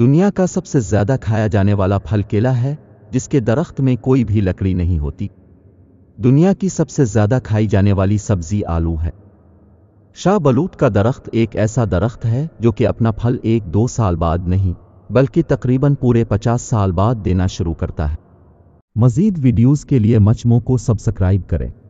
दुनिया का सबसे ज्यादा खाया जाने वाला फल केला है जिसके दरख्त में कोई भी लकड़ी नहीं होती दुनिया की सबसे ज्यादा खाई जाने वाली सब्जी आलू है शाह बलूत का दरख्त एक ऐसा दरख्त है जो कि अपना फल एक दो साल बाद नहीं बल्कि तकरीबन पूरे पचास साल बाद देना शुरू करता है मजीद वीडियोज के लिए मचमो को सब्सक्राइब करें